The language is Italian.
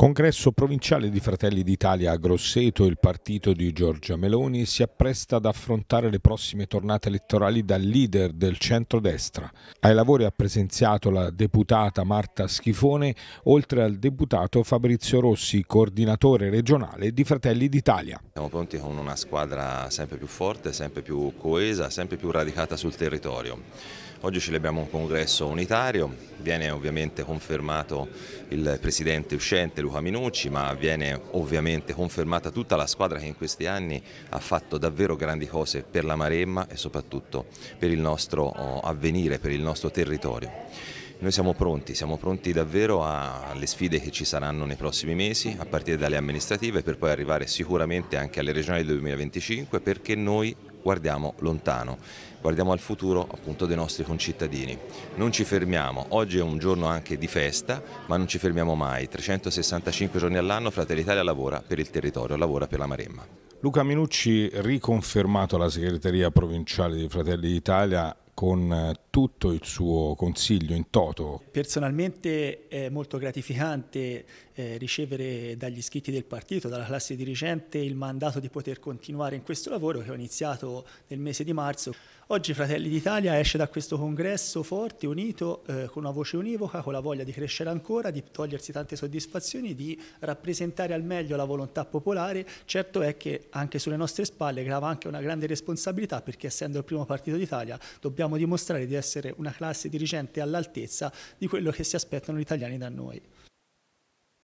Congresso provinciale di Fratelli d'Italia a Grosseto, il partito di Giorgia Meloni si appresta ad affrontare le prossime tornate elettorali dal leader del centrodestra. Ai lavori ha presenziato la deputata Marta Schifone, oltre al deputato Fabrizio Rossi, coordinatore regionale di Fratelli d'Italia. Siamo pronti con una squadra sempre più forte, sempre più coesa, sempre più radicata sul territorio. Oggi celebriamo un congresso unitario viene ovviamente confermato il presidente uscente Luca Minucci, ma viene ovviamente confermata tutta la squadra che in questi anni ha fatto davvero grandi cose per la Maremma e soprattutto per il nostro oh, avvenire, per il nostro territorio. Noi siamo pronti, siamo pronti davvero alle sfide che ci saranno nei prossimi mesi, a partire dalle amministrative, per poi arrivare sicuramente anche alle regionali del 2025, perché noi guardiamo lontano, guardiamo al futuro appunto dei nostri concittadini. Non ci fermiamo, oggi è un giorno anche di festa, ma non ci fermiamo mai. 365 giorni all'anno Fratelli Italia lavora per il territorio, lavora per la Maremma. Luca Minucci, riconfermato alla segreteria provinciale di Fratelli Italia, con eh, tutto il suo consiglio in toto. Personalmente è molto gratificante eh, ricevere dagli iscritti del partito, dalla classe dirigente, il mandato di poter continuare in questo lavoro che ho iniziato nel mese di marzo. Oggi Fratelli d'Italia esce da questo congresso forte, unito, eh, con una voce univoca, con la voglia di crescere ancora, di togliersi tante soddisfazioni, di rappresentare al meglio la volontà popolare. Certo è che anche sulle nostre spalle grava anche una grande responsabilità perché essendo il primo partito d'Italia dobbiamo dimostrare di essere una classe dirigente all'altezza di quello che si aspettano gli italiani da noi.